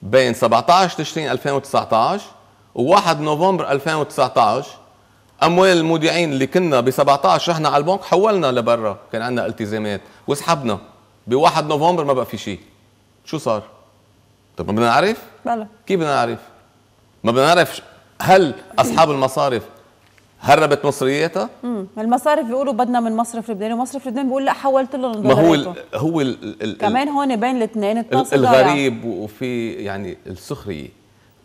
بين 17 تشرين 2019 و1 نوفمبر 2019 اموال المودعين اللي كنا ب 17 رحنا على البنك حولنا لبرا كان عندنا التزامات وسحبنا ب 1 نوفمبر ما بقى في شيء شو صار؟ طب ما بدنا نعرف؟ بلا كيف بدنا نعرف؟ ما بدنا نعرف هل اصحاب المصارف هربت مصرياتها؟ امم المصارف بيقولوا بدنا من مصرف لبنان ومصرف لبنان بيقول لا حولت لهم ما هو الـ هو ال ال كمان هون بين الاثنين الغريب وفي يعني السخريه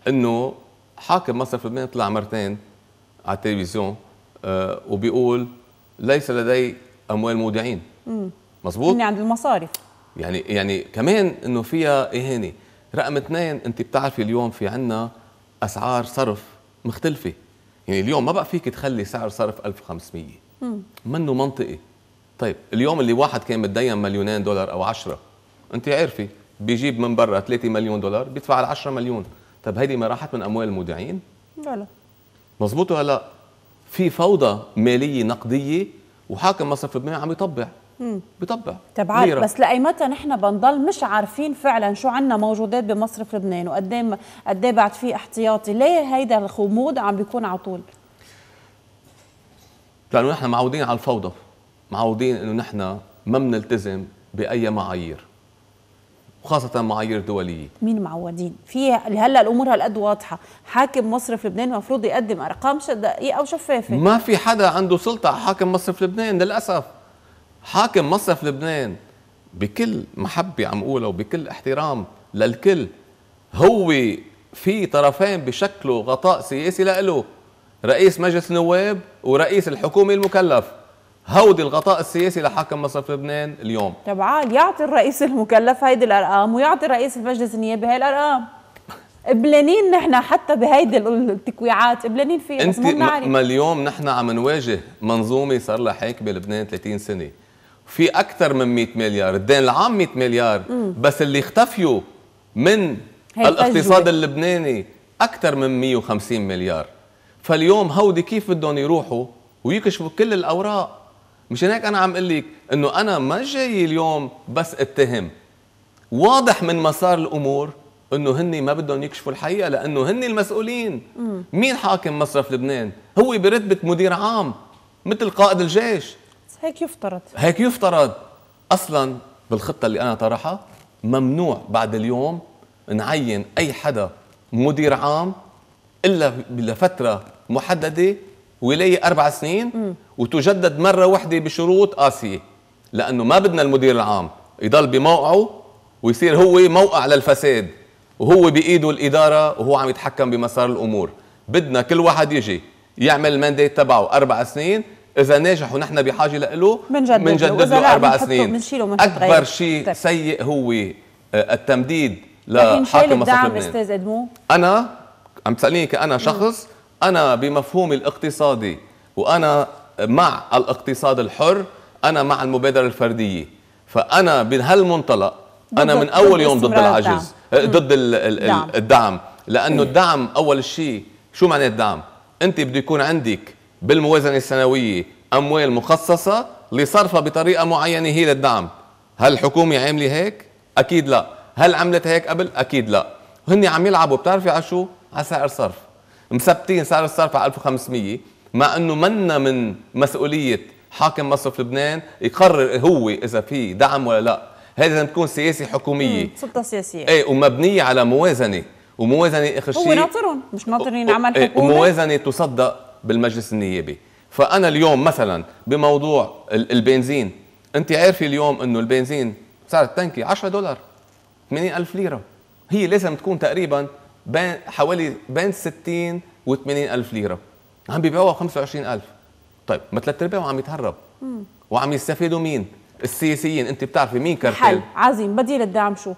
انه حاكم مصرف لبنان طلع مرتين على التلفزيون آه وبيقول ليس لدي اموال مودعين مظبوط؟ اني عند المصارف يعني يعني كمان انه فيها اهانه رقم اثنين انت بتعرفي اليوم في عنا اسعار صرف مختلفه يعني اليوم ما بقى فيك تخلي سعر صرف 1500 منه منطقي طيب اليوم اللي واحد كان متدين مليونين دولار او 10 انت عارفه بيجيب من برا 3 مليون دولار بيدفع ال 10 مليون طب هيدي ما راحت من اموال المودعين لا مزبوط ولا لا في فوضى ماليه نقديه وحاكم مصرف لبنان عم يطبع بطبع تبعات بس لاي متى نحن بنضل مش عارفين فعلا شو عندنا موجودات بمصرف لبنان وقد إيه قد إيه بعد في احتياطي ليه هيدا الخمود عم بيكون على طول لانه نحن معودين على الفوضى معودين انه نحن ما بنلتزم باي معايير وخاصة معايير دولية مين معودين؟ في هلا الامور هالقد واضحة، حاكم مصرف لبنان المفروض يقدم ارقام دقيقة وشفافة ما في حدا عنده سلطة على حاكم مصرف لبنان للاسف حاكم مصرف لبنان بكل محبة عم قولها وبكل احترام للكل هو في طرفين بشكله غطاء سياسي لإله رئيس مجلس النواب ورئيس الحكومة المكلف هودي الغطاء السياسي لحاكم مصرف لبنان اليوم طب عاد يعطي الرئيس المكلف هيدي الارقام ويعطي رئيس المجلس النيابي هاي الارقام قبلانين نحن حتى بهيدي التكويعات قبلانين فيها انت ما اليوم نحن عم نواجه منظومه صار لها حاكمه بلبنان 30 سنه في اكثر من 100 مليار الدين العام 100 مليار مم. بس اللي اختفيوا من الاقتصاد اللبناني اكثر من 150 مليار فاليوم هودي كيف بدهم يروحوا ويكشفوا كل الاوراق مشان هيك انا عم اقول لك انه انا ما جاي اليوم بس اتهم واضح من مسار الامور انه هن ما بدهم يكشفوا الحقيقه لانه هن المسؤولين مم. مين حاكم مصرف لبنان هو برتبه مدير عام مثل قائد الجيش هيك يفترض هيك يفترض اصلا بالخطه اللي انا طرحها ممنوع بعد اليوم نعين اي حدا مدير عام الا لفتره محدده ولاية اربع سنين م. وتجدد مره واحده بشروط قاسيه لانه ما بدنا المدير العام يضل بموقعه ويصير هو موقع للفساد وهو بايده الاداره وهو عم يتحكم بمسار الامور بدنا كل واحد يجي يعمل المانديت تبعه اربع سنين اذا ناجح ونحن بحاجه له بنجدد بنجدد له اربع سنين اكبر طيب. شيء طيب. سيء هو آه، التمديد لحاكم مصر لبنان استاذ ادمو انا عم تساليني كانا شخص انا بمفهومي الاقتصادي وانا مع الاقتصاد الحر انا مع المبادره الفرديه فانا بهالمنطلق انا من اول يوم ضد العجز الدعم. آه، ضد الدعم. الدعم لانه إيه. الدعم اول شيء شو معناه الدعم انت بده يكون عندك بالموازنة السنوية أموال مخصصة لصرفها بطريقة معينة هي للدعم هل الحكومة عاملة هيك؟ أكيد لا هل عملت هيك قبل؟ أكيد لا وهن عم يلعبوا بتعرفي على شو؟ على سعر صرف مثبتين سعر الصرف على 1500 مع انه منا من مسؤوليه حاكم مصرف لبنان يقرر هو اذا في دعم ولا لا هذه لازم تكون سياسه حكوميه سلطه سياسيه ايه ومبنيه على موازنه وموازنه اخر شيء هو ناطرهم مش ناطرين عمل إيه، حكومه وموازنه تصدق بالمجلس النيابي فانا اليوم مثلا بموضوع البنزين انت عارفه اليوم انه البنزين سعر التنكي 10 دولار 80000 ليره هي لازم تكون تقريبا بين حوالي بين 60 و 80000 ليره عم بيبيعوها 25000 طيب ما ثلاث ارباعهم عم يتهرب وعم يستفيدوا مين السياسيين انت بتعرفي مين كرتل حل عظيم بديل الدعم شو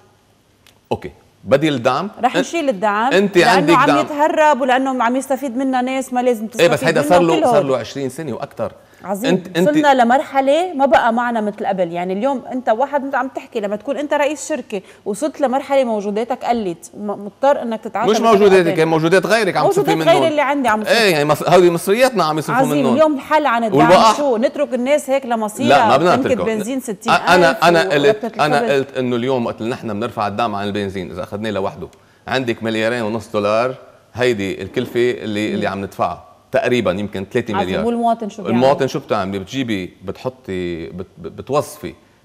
اوكي بدل الدعم رح يشيل الدعم انت عندك عم دعم عم يتهرب ولانه عم يستفيد منا ناس ما لازم تستفيد ايه بس هيدا صار له صار له 20 سنه واكثر عظيم انت وصلنا انت لمرحله ما بقى معنا مثل قبل يعني اليوم انت واحد انت عم تحكي لما تكون انت رئيس شركه وصلت لمرحله موجوداتك قلت مضطر انك تتعاطى مش موجوداتك يعني موجودات غيرك عم تصرفي منهم غير اللي عندي عم ايه يعني هذه مصرياتنا عم يصرفوا منهم عظيم اليوم الحل عن الدعم شو نترك الناس هيك لمصيرها لا ما بدنا نتركهم بنزين 60 انا انا قلت انا قلت انه اليوم وقت نحن بنرفع الدعم عن البنزين اذا اخذناه لوحده عندك مليارين ونص دولار هيدي الكلفه اللي اللي عم ندفعها تقريبا يمكن 3 مليار والمواطن شو بيعمل؟ المواطن شو بتعملي؟ بتجيبي بتحطي بت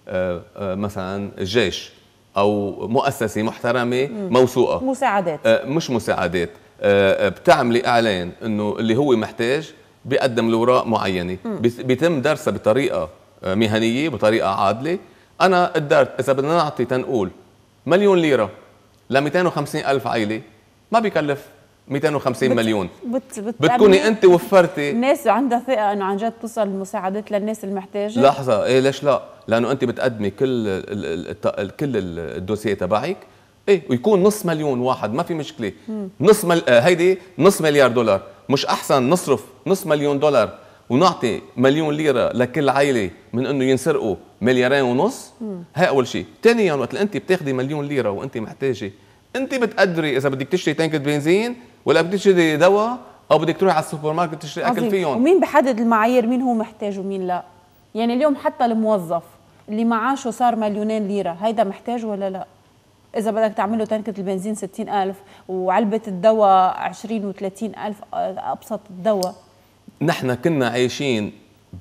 آه، آه، مثلا الجيش او مؤسسه محترمه موثوقه مساعدات آه، مش مساعدات بتعملي اعلان انه اللي هو محتاج بيقدم الاوراق معينه بيتم درسها بطريقه مهنيه بطريقه عادله انا قدرت اذا بدنا نعطي تنقول مليون ليره ل 250 الف عائله ما بيكلف 250 بت مليون بت بت بتكوني انت وفرتي ناس عندها ثقه انه عن جد توصل المساعدات للناس المحتاجه لحظه ايه ليش لا لانه انت بتقدمي كل ال كل الدوسيه تبعك ايه ويكون نص مليون واحد ما في مشكله نص مل... آه، هيدي نص مليار دولار مش احسن نصرف نص مليون دولار ونعطي مليون ليره لكل عائله من انه ينسرقوا مليارين ونص مم. هي اول شيء ثانيا يعني وقت انت بتاخذي مليون ليره وانت محتاجه انت بتقدري اذا بدك تشتري تانك بنزين ولا بدك تشتري دواء او بدك تروحي على السوبر ماركت تشتري اكل فيهم ومين بحدد المعايير مين هو محتاج ومين لا يعني اليوم حتى الموظف اللي معاشه صار مليونين ليره هيدا محتاج ولا لا اذا بدك تعمل له تنكه البنزين 60000 وعلبه الدواء 20 و30000 ابسط الدواء نحن كنا عايشين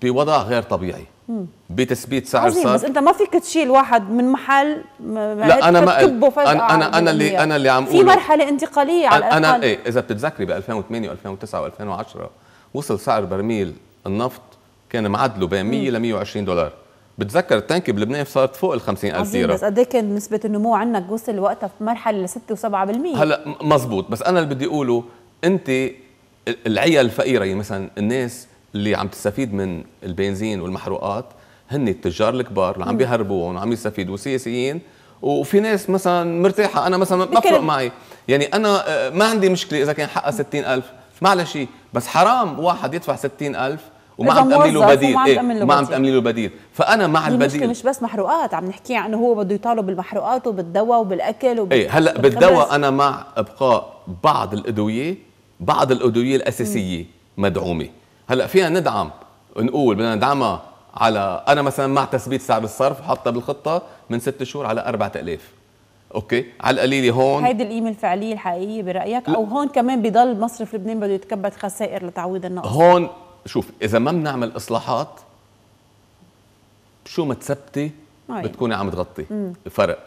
بوضع غير طبيعي بتثبيت سعر عظيم بس انت ما فيك تشيل واحد من محل لا انا ما انا انا, أنا اللي انا اللي عم اقول في مرحله انتقاليه على انا, أنا ايه اذا بتتذكري ب 2008 و2009 و2010 وصل سعر برميل النفط كان معدله بين 100 ل 120 دولار بتذكر التانكي بلبنان صارت فوق ال 50000 ليره بس قد ايه كان نسبه النمو عندك وصل وقتها في مرحله ل 6 و7% هلا مزبوط بس انا اللي بدي اقوله انت العيال الفقيره يعني مثلا الناس اللي عم تستفيد من البنزين والمحروقات هن التجار الكبار اللي عم بيهربوهم وعم يستفيدوا سياسيين وفي ناس مثلا مرتاحه انا مثلا ما بفرق معي يعني انا آه، ما عندي مشكله اذا كان حقها 60000 ما على شيء بس حرام واحد يدفع 60000 وما عم تأملي إيه، له بديل وما ما عم تأملي له بديل فانا مع البديل مش بس محروقات عم نحكي عنه هو بده يطالب بالمحروقات وبالدواء وبالاكل وبال... ايه هلا بالدواء انا مع ابقاء بعض الادويه بعض الادويه الاساسيه مدعومه هلا فينا ندعم نقول بدنا ندعمها على انا مثلا مع تثبيت سعر الصرف حاطه بالخطه من ست شهور على 4000 اوكي على القليله هون هيدي القيمه الفعليه الحقيقيه برايك او هون كمان بضل مصرف لبنان بده يتكبد خسائر لتعويض النقص هون شوف اذا ما بنعمل اصلاحات شو ما تثبتي طيب. بتكوني عم تغطي الفرق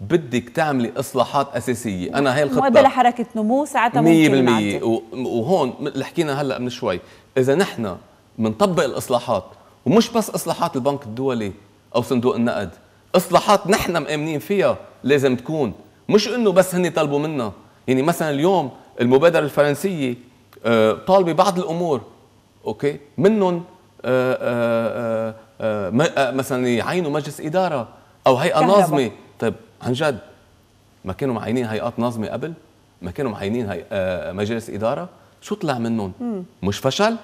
بدك تعملي اصلاحات اساسيه انا هي الخطه مقابله حركه نمو ساعتها ممكن 100% وهون اللي حكينا هلا من شوي اذا نحن بنطبق الاصلاحات ومش بس اصلاحات البنك الدولي او صندوق النقد اصلاحات نحن مآمنين فيها لازم تكون مش انه بس هن طلبوا منا يعني مثلا اليوم المبادره الفرنسيه آه، طالبه بعض الامور اوكي منهم آه، آه، مثلا يعينوا مجلس اداره او هيئه ناظمه طيب عن جد ما كانوا معينين هيئات نظمه قبل ما كانوا معينين هي... آه مجلس اداره شو طلع منهم مش فشل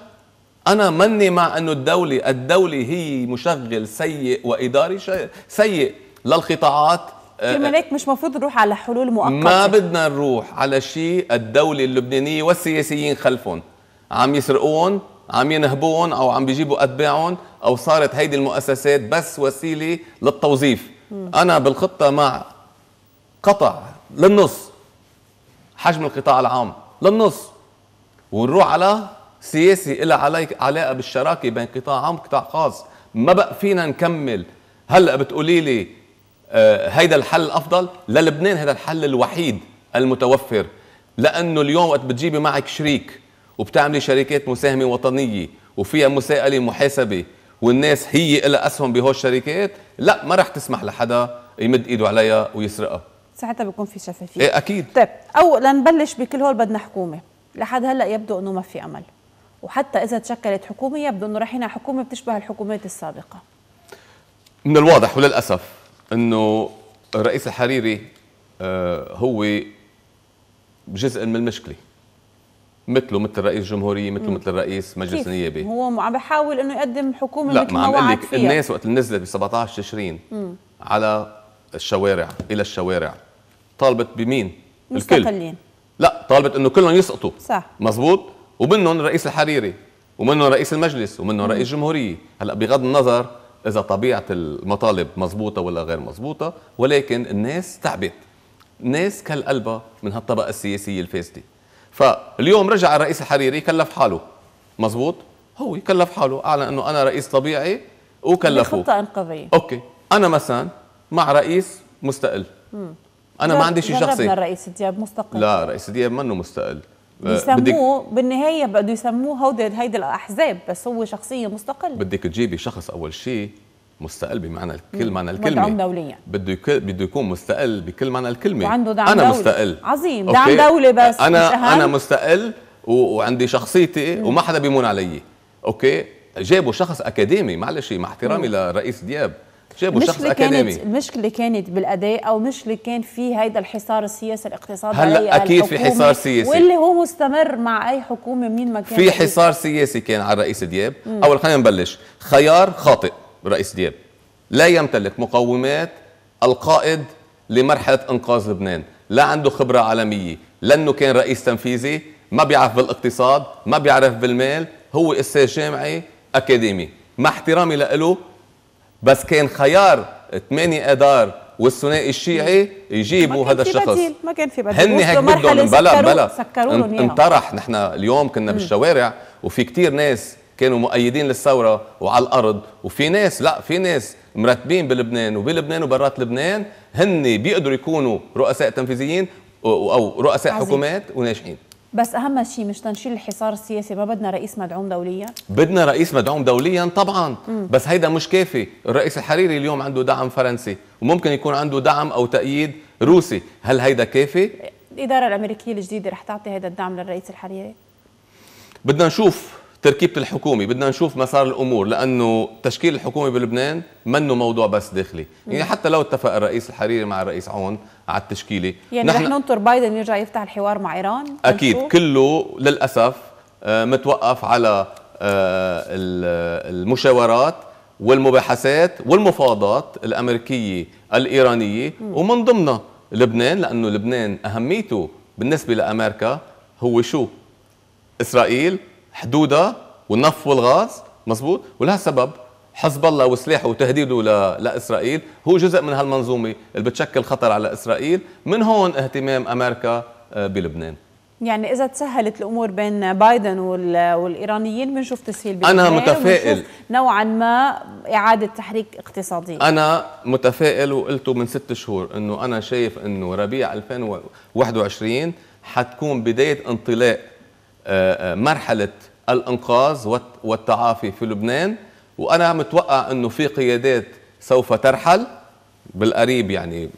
انا مني مع انه الدوله الدوله هي مشغل سيء واداري سيء للقطاعات كرمال آه، هيك مش مفروض نروح على حلول مؤقته ما بدنا نروح على شيء الدوله اللبنانيه والسياسيين خلفهم عم يسرقون عم ينهبون او عم بيجيبوا اتباعهم او صارت هيدي المؤسسات بس وسيله للتوظيف انا بالخطه مع قطع للنص حجم القطاع العام للنص ونروح على سياسي عليك علاقه بالشراكه بين قطاع عام وقطاع خاص ما بقى فينا نكمل هلا بتقولي لي آه هيدا الحل الافضل للبنان هذا الحل الوحيد المتوفر لانه اليوم وقت بتجيبي معك شريك وبتعملي شركات مساهمه وطنيه وفيها مساءله محاسبه والناس هي لها اسهم بهول الشركات لا ما رح تسمح لحدا يمد ايده عليها ويسرقها ساعتها بيكون في شفافيه ايه اكيد طيب او لنبلش بكل هول بدنا حكومه لحد هلا يبدو انه ما في امل وحتى اذا تشكلت حكومه يبدو انه رايحين على حكومه بتشبه الحكومات السابقه من الواضح وللاسف انه الرئيس الحريري آه، هو جزء من المشكله مثله مثل رئيس جمهورية مثله مثل رئيس مجلس النيابة هو عم بحاول انه يقدم حكومة لا ما عم اقول لك الناس وقت نزلت ب 17 تشرين على الشوارع الى الشوارع طالبت بمين؟ مستقلين الكل. لا طالبت انه كلهم يسقطوا صح مزبوط ومنهم رئيس الحريري ومنهم رئيس المجلس ومنهم رئيس الجمهورية هلا بغض النظر اذا طبيعة المطالب مضبوطه ولا غير مضبوطه ولكن الناس تعبت الناس كل قلبها من هالطبقة السياسية الفاسدة فاليوم رجع الرئيس الحريري كلف حاله مزبوط هو كلف حاله اعلن انه انا رئيس طبيعي وكلفه خطه انقاذيه اوكي انا مثلا مع رئيس مستقل مم. انا ما عندي شيء شخصي الرئيس دياب مستقل لا رئيس دياب منه مستقل أه، بيسموه بالنهايه بده يسموه هودي هيدي الاحزاب بس هو شخصيه مستقله بدك تجيبي شخص اول شيء مستقل بمعنى الكل معنى الكلمه مدعوم دوليا بده يك... بده يكون مستقل بكل معنى الكلمه وعنده دعم انا دولي. مستقل عظيم أوكي. دعم دولي بس انا انا مستقل و... وعندي شخصيتي مم. وما حدا بيمون علي اوكي جابوا شخص اكاديمي معلش مع احترامي لرئيس دياب جابوا شخص اكاديمي كانت المشكله كانت بالاداء او مش اللي كان في هيدا الحصار السياسي الاقتصادي هلا اكيد في حصار سياسي واللي هو مستمر مع اي حكومه مين ما كان في حصار سياسي كان على الرئيس دياب اول خلينا نبلش خيار خاطئ رئيس دياب لا يمتلك مقومات القائد لمرحله انقاذ لبنان لا عنده خبره عالميه لانه كان رئيس تنفيذي ما بيعرف بالاقتصاد ما بيعرف بالمال هو استاذ جامعي اكاديمي مع احترامي له بس كان خيار 8 اذار والثنائي الشيعي يجيبوا هذا الشخص بديل. ما كان في بديل هن هيك بدهم بلا بلا انطرح نحن اليوم كنا بالشوارع وفي كتير ناس كانوا مؤيدين للثوره وعلى الارض وفي ناس لا في ناس مرتبين بلبنان وبلبنان وبرات لبنان هن بيقدروا يكونوا رؤساء تنفيذيين او رؤساء عزيز. حكومات وناجحين بس اهم شيء مش تنشيل الحصار السياسي ما بدنا رئيس مدعوم دوليا بدنا رئيس مدعوم دوليا طبعا مم. بس هيدا مش كافي الرئيس الحريري اليوم عنده دعم فرنسي وممكن يكون عنده دعم او تأييد روسي هل هيدا كافي الاداره الامريكيه الجديده رح تعطي هيدا الدعم للرئيس الحريري بدنا نشوف تركيبه الحكومه بدنا نشوف مسار الامور لانه تشكيل الحكومه بلبنان منه موضوع بس داخلي يعني حتى لو اتفق الرئيس الحريري مع الرئيس عون على التشكيله يعني نحن رح ننطر بايدن يرجع يفتح الحوار مع ايران اكيد نشوف. كله للاسف آه، متوقف على آه، المشاورات والمباحثات والمفاوضات الامريكيه الايرانيه ومن ضمنها لبنان لانه لبنان اهميته بالنسبه لامريكا هو شو اسرائيل حدودها والنفط والغاز مزبوط ولها سبب حزب الله وسلاحه وتهديده لاسرائيل هو جزء من هالمنظومه اللي بتشكل خطر على اسرائيل من هون اهتمام امريكا آه، بلبنان يعني اذا تسهلت الامور بين بايدن والايرانيين بنشوف تسهيل بلبنان انا متفائل نوعا ما اعاده تحريك اقتصادي انا متفائل وقلته من ست شهور انه انا شايف انه ربيع 2021 حتكون بدايه انطلاق مرحله الانقاذ والتعافي في لبنان وانا متوقع انه في قيادات سوف ترحل بالقريب يعني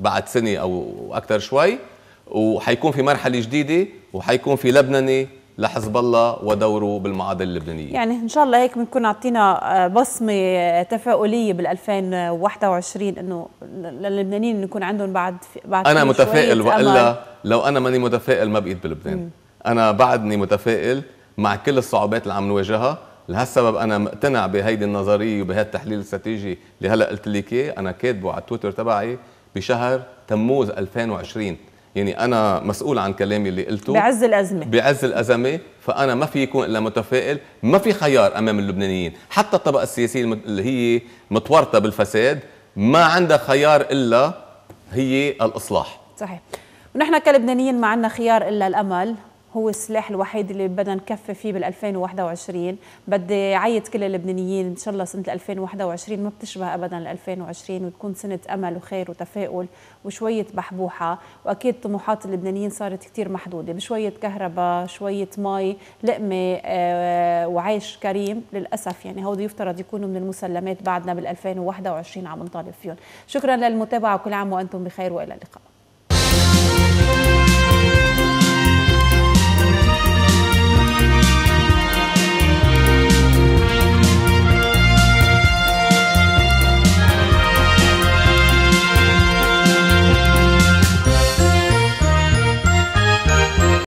بعد سنه او اكثر شوي وحيكون في مرحله جديده وحيكون في لبناني لحزب الله ودوره بالمعادله اللبنانيه يعني ان شاء الله هيك بنكون عطينا آه، بصمه تفاؤليه بال 2021 انه اللبنانيين نكون عندهم بعد بعد انا متفائل والا لو انا ماني متفائل ما بقيت بلبنان م. انا بعدني متفائل مع كل الصعوبات اللي عم نواجهها لهالسبب انا مقتنع بهيدي النظريه وبهالتحليل الاستراتيجي اللي هلا قلت لك اياه انا كاتبه على التويتر تبعي بشهر تموز 2020 يعني انا مسؤول عن كلامي اللي قلته بعز الازمه بعز الازمه فانا ما في يكون الا متفائل ما في خيار امام اللبنانيين حتى الطبقه السياسيه اللي هي متورطه بالفساد ما عندها خيار الا هي الاصلاح صحيح ونحن كلبنانيين ما عندنا خيار الا الامل هو السلاح الوحيد اللي بدنا نكفي فيه بال 2021 بدي عيد كل اللبنانيين ان شاء الله سنه 2021 ما بتشبه ابدا ل 2020 وتكون سنه امل وخير وتفاؤل وشويه بحبوحه واكيد طموحات اللبنانيين صارت كثير محدوده بشويه كهرباء شويه مي لقمه آه، وعيش كريم للاسف يعني هودي يفترض يكونوا من المسلمات بعدنا بال 2021 عم نطالب فيهم شكرا للمتابعه وكل عام وانتم بخير والى اللقاء